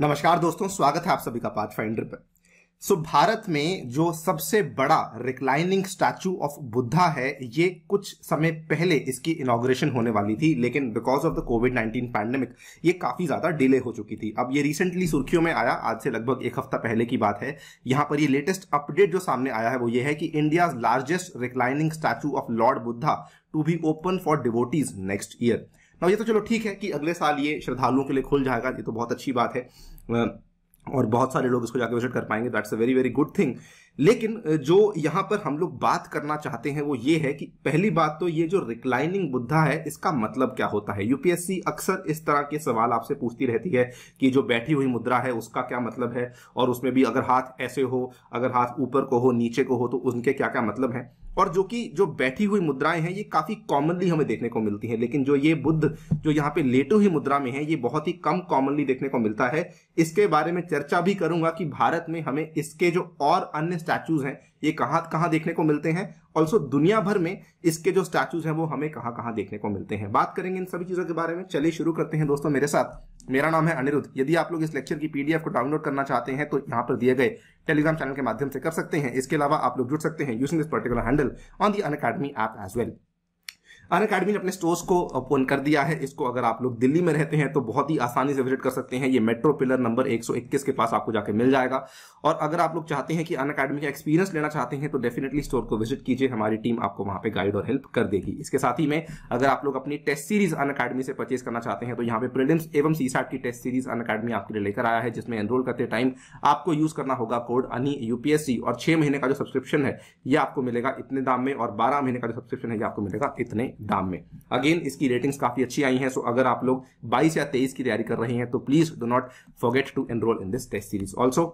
नमस्कार दोस्तों स्वागत है आप सभी का पाथ फाइंडर पर सो भारत में जो सबसे बड़ा रिक्लाइनिंग स्टैचू ऑफ बुद्धा है ये कुछ समय पहले इसकी इनाग्रेशन होने वाली थी लेकिन because of the COVID nineteen pandemic ये काफी ज्यादा डिले हो चुकी थी अब ये रिसेंटली सुर्खियों में आया आज से लगभग एक हफ्ता पहले की बात है यहां पर ये लेटेस्ट अपडेट जो सामने आया है वो ये है कि India largest reclining statue of Lord Buddha to be open for devotees next year ना ये तो चलो ठीक है कि अगले साल ये श्रद्धालुओं के लिए खुल जाएगा ये तो बहुत अच्छी बात है और बहुत सारे लोग इसको जाकर विजिट कर पाएंगे that's a very very good thing लेकिन जो यहां पर हम लोग बात करना चाहते हैं वो ये है कि पहली बात तो ये जो रिक्लाइनिंग बुद्धा है इसका मतलब क्या होता है यूपीएससी अक्सर इस तरह के सवाल आपसे पूछती रहती है कि जो बैठी हुई मुद्रा है उसका क्या मतलब है और उसमें भी अगर हाथ ऐसे हो अगर हाथ ऊपर को हो नीचे को हो तो उनके क्या क्या मतलब है और जो कि जो बैठी हुई मुद्राएं हैं ये काफी कॉमनली हमें देखने को मिलती हैं लेकिन जो ये बुद्ध जो यहाँ पे लेटो ही मुद्रा में है ये बहुत ही कम कॉमनली देखने को मिलता है इसके बारे में चर्चा भी करूंगा कि भारत में हमें इसके जो और अन्य स्टैचूज हैं ये कहाँ कहाँ देखने को मिलते हैं ऑल्सो दुनिया भर में इसके जो स्टैचूज हैं वो हमें कहाँ कहाँ देखने को मिलते हैं बात करेंगे इन सभी चीज़ों के बारे में चलिए शुरू करते हैं दोस्तों मेरे साथ मेरा नाम है अनिरुद्ध यदि आप लोग इस लेक्चर की पीडीएफ को डाउनलोड करना चाहते हैं तो यहाँ पर दिए गए टेलीग्राम चैनल के माध्यम से कर सकते हैं इसके अलावा आप लोग जुड़ सकते हैं using this particular handle on the Unacademy app as well Unacademy ने अपने स्टोर्स को ओपन कर दिया है इसको अगर आप लोग दिल्ली में रहते हैं तो बहुत ही आसानी से विजिट कर सकते हैं ये मेट्रो पिलर नंबर 121 के पास आपको जाके मिल जाएगा और अगर आप लोग चाहते हैं कि अन अकेडमी का एक्सपीरियंस लेना चाहते हैं तो डेफिनेटली स्टोर को विजिट कीजिए हमारी टीम आपको वहां पर गाइड और हेल्प कर देगी इसके साथ ही में अगर आप लोग अपनी टेस्ट सीरीज अन अकेडमी से परचेज करना चाहते हैं तो यहाँ पे प्रिलिम्स एवं सी की टेस्ट सीरीज अन अकेडमी आपके लिए लेकर आया है जिसमें एनरोल करते टाइम आपको यूज करना होगा कोड अनी यूपीएससी और छह महीने का जो सब्सक्रिप्शन है ये आपको मिलेगा इतने दाम में और बारह महीने का जो सब्सक्रिप्शन है ये आपको मिलेगा इतने दाम में अगेन इसकी रेटिंग्स काफी अच्छी आई हैं सो अगर आप लोग 22 या 23 की तैयारी कर रहे हैं तो please do not forget to enroll in this test series also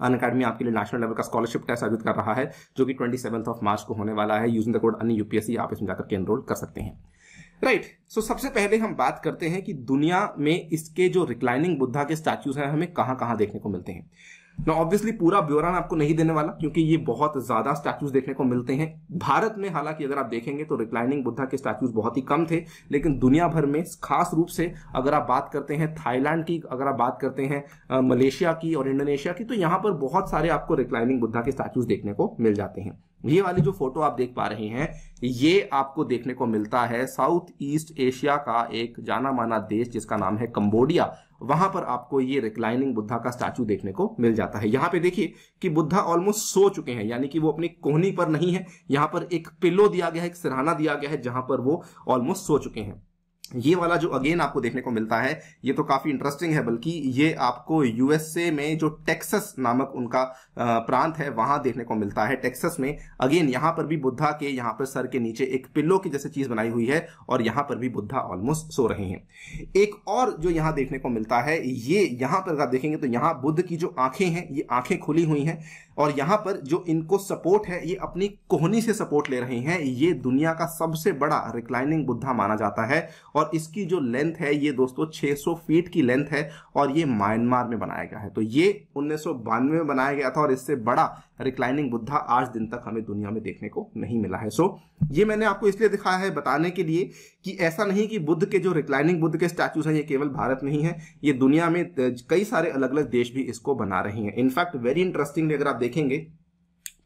Unacademy आपके लिए नेशनल लेवल का स्कॉलरशिप टेस्ट आयोजित कर रहा है जो कि ट्वेंटी ऑफ मार्च को होने वाला है यूजिंग द कोड अन्य यूपीएससी आप इसमें जाकर के एनरोल कर सकते हैं राइट right. सो so, सबसे पहले हम बात करते हैं कि दुनिया में इसके जो रिक्लाइनिंग बुद्धा के स्टैच्यूज हैं हमें कहां कहां देखने को मिलते हैं ना ऑब्वियसली पूरा ब्योरान आपको नहीं देने वाला क्योंकि ये बहुत ज्यादा स्टैचूज देखने को मिलते हैं भारत में हालांकि अगर आप देखेंगे तो रिक्लाइनिंग बुद्धा के स्टैचूज बहुत ही कम थे लेकिन दुनिया भर में खास रूप से अगर आप बात करते हैं थाईलैंड की अगर आप बात करते हैं मलेशिया की और इंडोनेशिया की तो यहाँ पर बहुत सारे आपको रिक्लाइनिंग बुद्धा के स्टैचूज देखने को मिल जाते हैं ये वाली जो फोटो आप देख पा रहे हैं ये आपको देखने को मिलता है साउथ ईस्ट एशिया का एक जाना माना देश जिसका नाम है कंबोडिया वहां पर आपको ये रिक्लाइनिंग बुद्धा का स्टैचू देखने को मिल जाता है यहां पे देखिए कि बुद्धा ऑलमोस्ट सो चुके हैं यानी कि वो अपनी कोहनी पर नहीं है यहां पर एक पिलो दिया गया है एक सराहना दिया गया है जहां पर वो ऑलमोस्ट सो चुके हैं ये वाला जो अगेन आपको देखने को मिलता है ये तो काफी इंटरेस्टिंग है बल्कि ये आपको यूएसए में जो टेक्सस नामक उनका प्रांत है वहां देखने को मिलता है टेक्सस में अगेन यहां पर भी बुद्धा के यहां पर सर के नीचे एक पिल्लो की जैसे चीज बनाई हुई है और यहां पर भी बुद्धा ऑलमोस्ट सो रहे हैं एक और जो यहां देखने को मिलता है ये यहां पर अगर आप देखेंगे तो यहां बुद्ध की जो आंखें हैं ये आंखें खुली हुई हैं और यहां पर जो इनको सपोर्ट है ये अपनी कोहनी से सपोर्ट ले रहे हैं ये दुनिया का सबसे बड़ा रिक्लाइनिंग बुद्धा माना जाता है और इसकी जो लेंथ है ये दोस्तों 600 फीट की लेंथ है और ये म्यांमार में बनाया गया है तो ये उन्नीस में बनाया गया था और इससे बड़ा रिक्लाइनिंग बुद्धा आज दिन तक हमें दुनिया में देखने को नहीं मिला है सो ये मैंने आपको इसलिए दिखाया है बताने के लिए कि ऐसा नहीं कि बुद्ध के जो रिक्लाइनिंग बुद्ध के स्टैचूज हैं ये केवल भारत में ही है ये दुनिया में कई सारे अलग अलग देश भी इसको बना रहे हैं इनफैक्ट वेरी इंटरेस्टिंगली अगर आप देखेंगे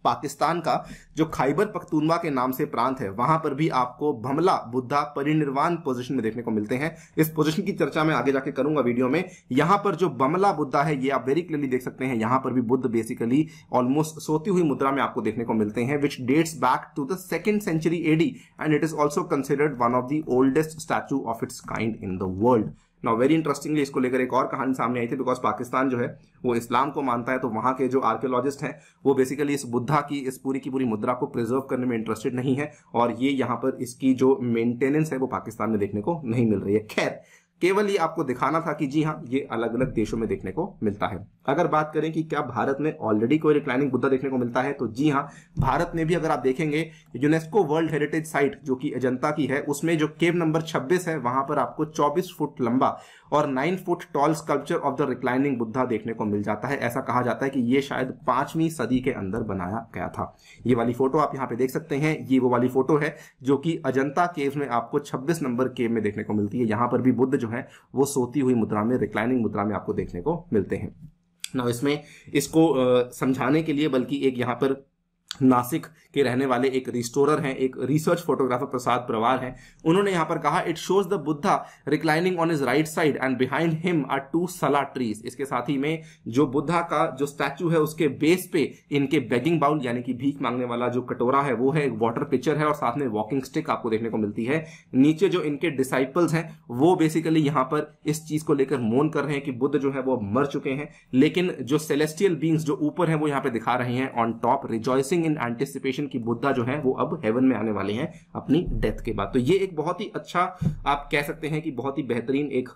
पाकिस्तान का जो खाइबर पख्तूनवा के नाम से प्रांत है वहां पर भी आपको भमला बुद्धा परिनिर्वाण पोजिशन में देखने को मिलते हैं इस पोजिशन की चर्चा मैं आगे जाके करूंगा वीडियो में यहां पर जो बमला बुद्धा है ये आप वेरी क्लियरली देख सकते हैं यहां पर भी बुद्ध बेसिकली ऑलमोस्ट सोती हुई मुद्रा में आपको देखने को मिलते हैं which dates back to the second century AD and it is also considered one of the oldest statue of its kind in the world ना वेरी इंटरेस्टिंगली इसको लेकर एक और कहानी सामने आई थी बिकॉज पाकिस्तान जो है वो इस्लाम को मानता है तो वहाँ के जो आर्कियोलॉजिस्ट हैं वो बेसिकली इस बुद्धा की इस पूरी की पूरी मुद्रा को प्रिजर्व करने में इंटरेस्टेड नहीं है और ये यहाँ पर इसकी जो मेंटेनेंस है वो पाकिस्तान में देखने को नहीं मिल रही है खैर केवल ये आपको दिखाना था कि जी हाँ ये अलग अलग देशों में देखने को मिलता है अगर बात करें कि क्या भारत में ऑलरेडी कोई रिक्लाइनिंग बुद्धा देखने को मिलता है तो जी हाँ भारत में भी अगर आप देखेंगे यूनेस्को वर्ल्ड हेरिटेज साइट जो कि अजंता की है उसमें जो केव नंबर 26 है वहां पर आपको 24 फुट लंबा और 9 foot tall sculpture of the reclining Buddha देखने को मिल जाता है ऐसा कहा जाता है कि ये शायद पांचवीं सदी के अंदर बनाया गया था ये वाली फोटो आप यहाँ पे देख सकते हैं ये वो वाली फोटो है जो कि अजंता केव में आपको छब्बीस नंबर केव में देखने को मिलती है यहाँ पर भी बुद्ध जो है वो सोती हुई मुद्रा में रिक्लाइनिंग मुद्रा में आपको देखने को मिलते हैं ना इसमें इसको समझाने के लिए बल्कि एक यहाँ पर नासिक के रहने वाले एक रिस्टोरर हैं एक रिसर्च फोटोग्राफर प्रसाद प्रवार हैं उन्होंने यहां पर कहा it shows the Buddha reclining on is right side and behind him are two sala trees इसके साथ ही में जो बुद्धा का जो स्टैचू है उसके बेस पे इनके बेगिंग बाउल यानी कि भीख मांगने वाला जो कटोरा है वो है एक वाटर पिक्चर है और साथ में वॉकिंग स्टिक आपको देखने को मिलती है नीचे जो इनके डिसाइपल्स हैं वो बेसिकली यहां पर इस चीज को लेकर मोन कर रहे हैं कि बुद्ध जो है वो मर चुके हैं लेकिन जो सेलेस्टियल बींग्स जो ऊपर है वो यहां पर दिखा रहे हैं on top rejoicing in anticipation question की बुद्धा जो है वो अब हेवन में आने वाले हैं अपनी डेथ के बाद तो ये एक बहुत ही अच्छा आप कह सकते हैं कि बहुत ही बेहतरीन एक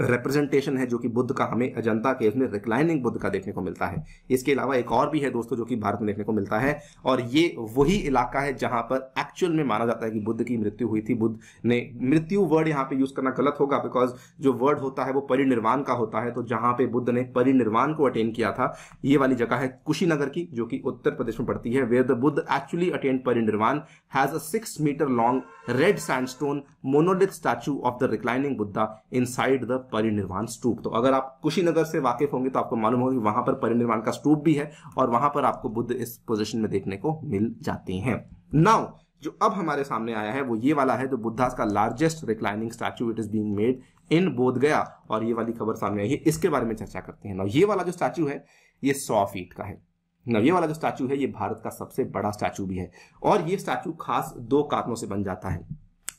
रिप्रेजेंटेशन है जो कि बुद्ध का हमें अजंता के उसमें रिक्लाइनिंग बुद्ध का देखने को मिलता है इसके अलावा एक और भी है दोस्तों जो कि भारत में देखने को मिलता है और ये वही इलाका है जहां पर एक्चुअल में माना जाता है कि बुद्ध की मृत्यु हुई थी बुद्ध ने मृत्यु वर्ड यहाँ पे यूज करना गलत होगा बिकॉज जो वर्ड होता है वो परिनिर्वाण का होता है तो जहां पे बुद्ध ने परिनिर्वाण को अटेंड किया था ये वाली जगह है कुशीनगर की जो कि उत्तर प्रदेश में पड़ती है where the Buddha actually attained parinirvana has a six metre long red sandstone monolith statue of the reclining Buddha inside the parinirvana stupa तो अगर आप कुशीनगर से वाकिफ होंगे तो आपको मालूम होगा कि वहां पर परिनिर्वाण का स्टूप भी है और वहां पर आपको बुद्ध इस पोजिशन में देखने को मिल जाते हैं नाउ जो अब हमारे सामने आया है वो ये वाला है जो बुद्धास का largest reclining statue it is being made in Bodh Gaya और ये वाली खबर सामने आई है इसके बारे में चर्चा करते हैं ना ये वाला जो स्टैचू है ये सौ फीट का है ना ये वाला जो स्टैचू है ये भारत का सबसे बड़ा स्टैचू भी है और ये स्टैचू खास दो कारणों से बन जाता है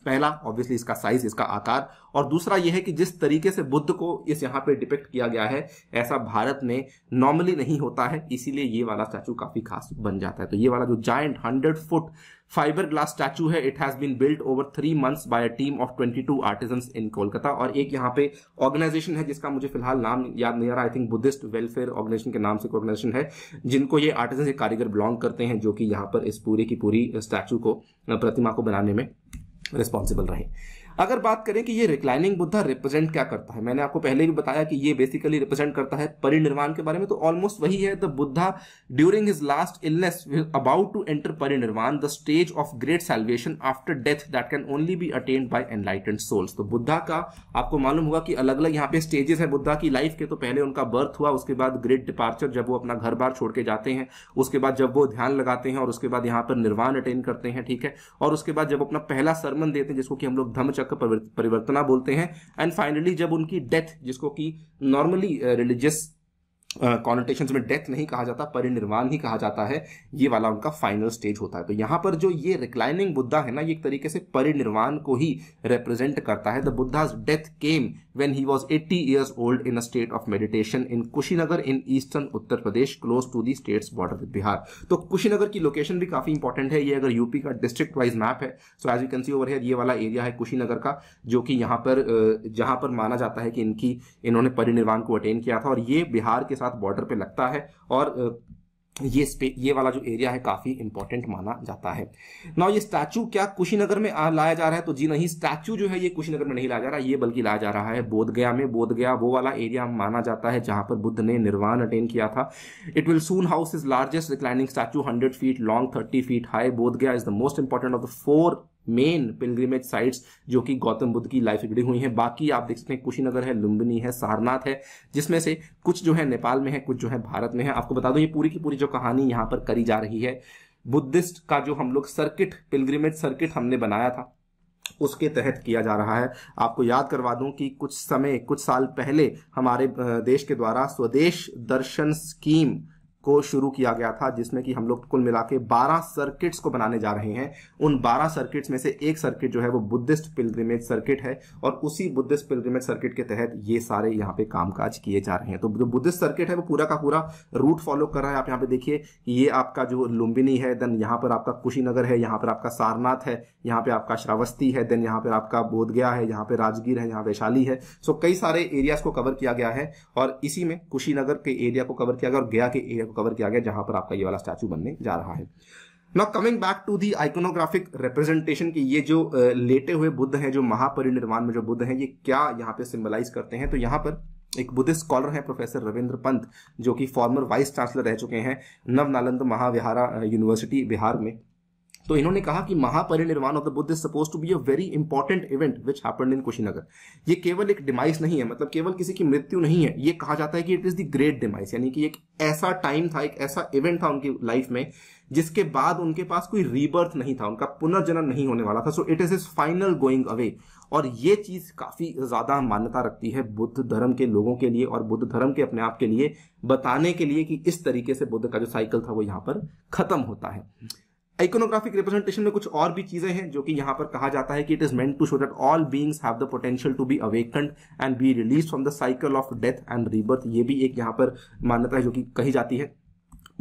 पहला ऑब्वियसली इसका साइज इसका आकार और दूसरा यह है कि जिस तरीके से बुद्ध को इस यहाँ पे डिपेक्ट किया गया है ऐसा भारत में नॉर्मली नहीं होता है इसीलिए ये वाला स्टैचू काफी खास बन जाता है तो ये वाला जो giant hundred foot fibreglass statue है it has been built over three months by a team of 22 artisan in Kolkata और एक यहाँ पे ऑर्गेनाइजेशन है जिसका मुझे फिलहाल नाम याद नहीं आ रहा I think Buddhist welfare organisation के नाम से ऑर्गेनाइजेशन है जिनको ये आर्टिजन कारीगर बिलोंग करते हैं जो कि यहाँ पर इस पूरे की पूरी स्टैचू को प्रतिमा को बनाने में रिस्पॉन्सिबल रहे अगर बात करें कि ये रिक्लाइनिंग बुद्धा रिप्रेजेंट क्या करता है मैंने आपको पहले भी बताया कि ये बेसिकली रिप्रेजेंट करता है परिनिर्वाण के बारे में तो ऑलमोस्ट वही है the Buddha during his last illness about to enter parinirvana the stage of great salvation after death that can only be attained by enlightened souls तो बुद्धा का आपको मालूम होगा कि अलग अलग यहाँ पे स्टेजेस है बुद्धा की लाइफ के तो पहले उनका बर्थ हुआ उसके बाद ग्रेट डिपार्चर जब वो अपना घर बार छोड़ के जाते हैं उसके बाद जब वो ध्यान लगाते हैं और उसके बाद यहाँ पर निर्वाण अटेंड करते हैं ठीक है और उसके बाद जब अपना पहला सरमन देते हैं जिसको कि हम लोग धमचक तक परिवर्तना बोलते हैं एंड फाइनली जब उनकी डेथ जिसको कि normally religious uh, connotation uh, में डेथ नहीं कहा जाता परिनिर्वाण ही कहा जाता है ये वाला उनका फाइनल स्टेज होता है तो यहाँ पर जो ये रिक्लाइनिंग बुद्धा है ना ये एक तरीके से परिनिर्वाण को ही रिप्रेजेंट करता है the Buddha's death came when he was eighty years old in a state of meditation in Kushinagar in eastern Uttar Pradesh close to the state's border with Bihar तो कुशीनगर की लोकेशन भी काफी इंपॉर्टेंट है ये अगर यूपी का डिस्ट्रिक्ट वाइज मैप है so as you can see over ये वाला एरिया है कुशीनगर का जो कि यहाँ पर जहां पर माना जाता है कि इनकी इन्होंने परिनिर्वाण को अटेन किया था और ये बिहार के साथ बॉर्डर पे लगता है और ये स्पे ये वाला जो एरिया है काफी इंपॉर्टेंट माना जाता है नाउ ये स्टैचू क्या कुशीनगर में लाया जा रहा है तो जी नहीं स्टैचू जो है ये कुशीनगर में नहीं लाया जा रहा ये बल्कि लाया जा रहा है बोधगया में बोधगया वो वाला एरिया माना जाता है जहां पर बुद्ध ने निर्वाण अटेन किया था it will soon house is largest reclining statue hundred feet long thirty feet high Bodhgaya is the most important of the four main pilgrimage sites जो कि गौतम बुद्ध की लाइफ से जुड़ी हुई हैं बाकी आप देख सकते हैं कुशीनगर है लुम्बिनी है सारनाथ है जिसमें से कुछ जो है नेपाल में है कुछ जो है भारत में है आपको बता दो ये पूरी की पूरी जो कहानी यहाँ पर करी जा रही है बुद्धिस्ट का जो हम लोग सर्किट पिलग्रिमेज सर्किट हमने बनाया था उसके तहत किया जा रहा है आपको याद करवा दूं कि कुछ समय कुछ साल पहले हमारे देश के द्वारा स्वदेश दर्शन स्कीम को शुरू किया गया था जिसमें कि हम लोग कुल मिला के बारह सर्किट्स को बनाने जा रहे हैं उन बारह सर्किट्स में से एक सर्किट जो है वो बुद्धिस्ट पिलग्रिमेज सर्किट है और उसी बुद्धिस्ट पिलग्रिमेज सर्किट के तहत ये सारे यहाँ पे कामकाज किए जा रहे हैं तो जो बुद्धिस्ट सर्किट है वो पूरा का पूरा रूट फॉलो कर रहा है आप यहाँ पे देखिए ये आपका जो लुम्बिनी है देन यहाँ पर आपका कुशीनगर है यहाँ पर आपका सारनाथ है यहाँ पे आपका श्रावस्ती है देन यहाँ पर आपका बोधगया है यहाँ पे राजगीर है यहाँ वैशाली है सो कई सारे एरियाज को कवर किया गया है और इसी में कुशीनगर के एरिया को कवर किया गया और गया के एरिया को कवर किया गया जहां पर आपका ये वाला स्टैचू बनने जा रहा है now coming back to the iconographic representation की ये जो लेटे हुए बुद्ध हैं जो महापरिनिर्वाण में जो बुद्ध हैं ये क्या यहाँ पे सिंबलाइज करते हैं तो यहाँ पर एक बुद्धिस्ट स्कॉलर है प्रोफेसर रविंद्र पंत जो कि फॉर्मर वाइस चांसलर रह चुके हैं नव नालंद महाविहारा यूनिवर्सिटी बिहार में तो इन्होंने कहा कि Mahaparinirvana of the Buddha is suppose to be a very important event which happen in Kushinagar ये केवल एक डिमाइस नहीं है मतलब केवल किसी की मृत्यु नहीं है ये कहा जाता है कि it is the great demise यानी कि एक ऐसा टाइम था एक ऐसा इवेंट था उनकी लाइफ में जिसके बाद उनके पास कोई रीबर्थ नहीं था उनका पुनर्जन्म नहीं होने वाला था so it is is final going away और ये चीज काफी ज्यादा मान्यता रखती है बुद्ध धर्म के लोगों के लिए और बुद्ध धर्म के अपने आप के लिए बताने के लिए कि इस तरीके से बुद्ध का जो साइकिल था वो यहां पर खत्म होता है आइकोनोग्राफिक रिप्रेजेंटेशन में कुछ और भी चीजें हैं जो कि यहां पर कहा जाता है कि it is meant to show that all beings have the potential to be awakened and be release from the cycle of death and rebirth ये भी एक यहां पर मान्यता है जो कि कही जाती है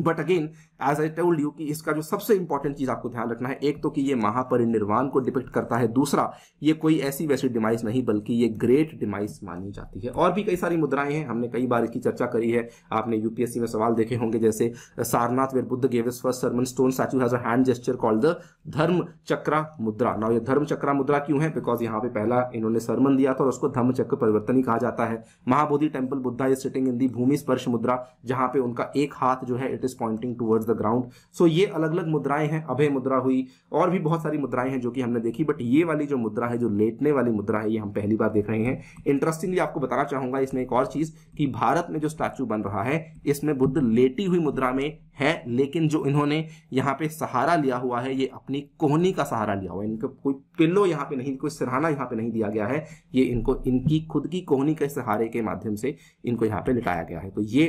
but again as I told you कि इसका जो सबसे इंपॉर्टेंट चीज आपको ध्यान रखना है एक तो कि ये महापरिनिर्वाण को डिपिक्ट करता है दूसरा ये कोई ऐसी वैसी डिमाइस नहीं बल्कि ये ग्रेट डिमाइस मानी जाती है और भी कई सारी मुद्राएं हैं हमने कई बार इसकी चर्चा करी है आपने यूपीएससी में सवाल देखे होंगे जैसे Sarnath where Buddha gave first sermon stone statue has a hand gesture called the dharma chakra मुद्रा ना ये धर्म चक्रा मुद्रा क्यों है बिकॉज यहाँ पे पहला इन्होंने सरमन दिया था और उसको धर्म चक्र परिवर्तन ही कहा जाता है Mahabodhi temple Buddha is sitting in the bhumi sparsha mudra जहां पे उनका एक हाथ जो है it is pointing towards the ground so ये अलग अलग मुद्राएं हैं अभय मुद्रा हुई और भी बहुत सारी मुद्राएं हैं जो कि हमने देखी बट ये वाली जो मुद्रा है जो लेटने वाली मुद्रा है ये हम पहली बार देख रहे हैं इंटरेस्टिंगली आपको बताना चाहूंगा इसमें एक और चीज कि भारत में जो स्टैचू बन रहा है इसमें बुद्ध लेटी हुई मुद्रा में है लेकिन जो इन्होंने यहाँ पे सहारा लिया हुआ है ये अपनी कोहनी का सहारा लिया हुआ है इनको कोई पिल्लो यहाँ पे नहीं कोई सराहना यहाँ पे नहीं दिया गया है ये इनको इनकी खुद की कोहनी के सहारे के माध्यम से इनको यहाँ पे लिटाया गया है तो ये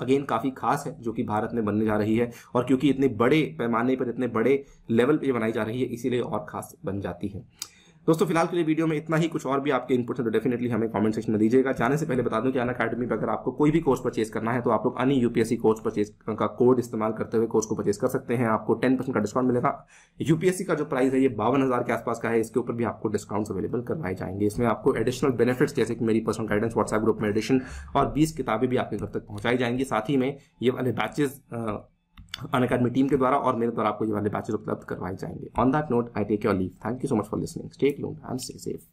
अगेन काफ़ी खास है जो कि भारत में बनने जा रही है और क्योंकि इतने बड़े पैमाने पर इतने बड़े लेवल पर बनाई जा रही है इसीलिए और खास बन जाती है दोस्तों फिलहाल के लिए वीडियो में इतना ही कुछ और भी आपके इनपुट है तो डेफिनेटली हमें कमेंट सेक्शन में दीजिएगा जाने से पहले बता दूं कि अन अकेडमी पर अगर आपको कोई भी कोर्स परचेस करना है तो आप लोग अन्य यूपीएससी कोर्स परचेस का कोड इस्तेमाल करते हुए कोर्स को परचेस कर सकते हैं आपको टेन परसेंट का डिस्काउंट मिलेगा यूपीएससी का जो प्राइस है ये बावन हजार के आसपास का है इसके ऊपर भी आपको डिस्काउंट अवेलेबल करवाए जाएंगे इसमें आपको एडिशनल बेनिफिट्स जैसे कि मेरी पर्सनल गाइडेंस व्हाट्सएप ग्रुप में एडिशन और बीस किताबें भी आपके घर तक पहुंचाई जाएंगी साथ ही में ये वाले बैचेज अन अकेडमी टीम के द्वारा और मेरे द्वारा आपको ये वाले बैचेज उपलब्ध करवाए जाएंगे on that note I take your leave thank you so much for listening stay tuned and stay safe